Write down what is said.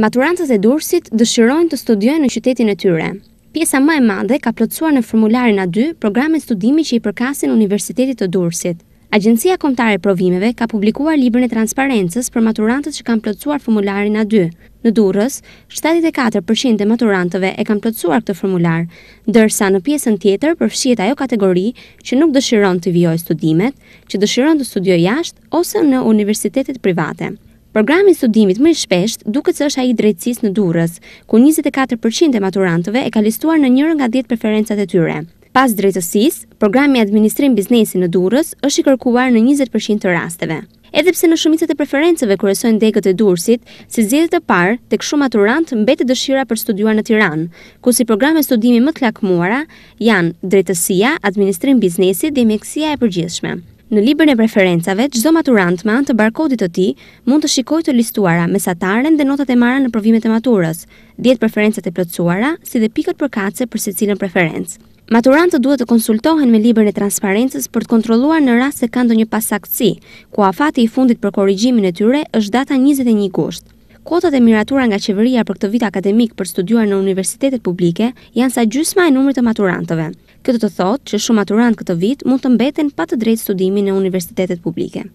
Maturantës e Durrësit dëshirojnë të studiojnë në qytetin e tyre. Pjesa më e madhe ka plotësuar në formularin A2 programet studimi që i përkasin Universitetit të Durrësit. Agjencia Kombëtare e Provimeve ka publikuar librin e transparencës për maturantët që kanë plotësuar formularin A2. Në Durrës, 74% e maturantëve e kanë plotësuar këtë formular, ndërsa në pjesën tjetër përfshihet ajo kategori që nuk dëshiron të vjoj studimet, që dëshiron të studiojë jashtë ose në universitetit private. Programi studimit më i shpesht duket se është ai i drejtësisë në Durrës, ku 24% e maturantëve e ka listuar në njërën nga 10 preferencat e tyre. Pas drejtësisë, programi administrim biznesi në Durrës është i kërkuar në 20% të rasteve. Edhe pse në shumicën e preferencave kërësojnë degët e Durrësit, si zgjedhjet e parë tek shumë maturantë mbetet dëshira për studiuar në Tiranë, ku si programe studimi më të lakmuara janë drejtësia, administrim biznesi dhe mjekësia e përgjithshme. Në librin e preferencave çdo maturant me anë të barkodit të tij mund të shikojë të listuara mesataren dhe notat e marra në provimet e maturës, 10 preferencat e plotësuara si dhe pikët përkatëse për secilën preferencë. Maturantët duhet të konsultohen me librin e transparencës për të kontrolluar në rast se kando ndonjë pasaktësi, ku afati i fundit për korrigjimin e tyre është data 21 gusht. Kuotat e miratura nga qeveria për këtë vit akademik për studiuar në universitetet publike janë sa gjysma e numrit të maturantëve. Kjo do të thotë që shumë maturantë këtë vit mund të mbeten pa të drejtë studimin në universitetet publike.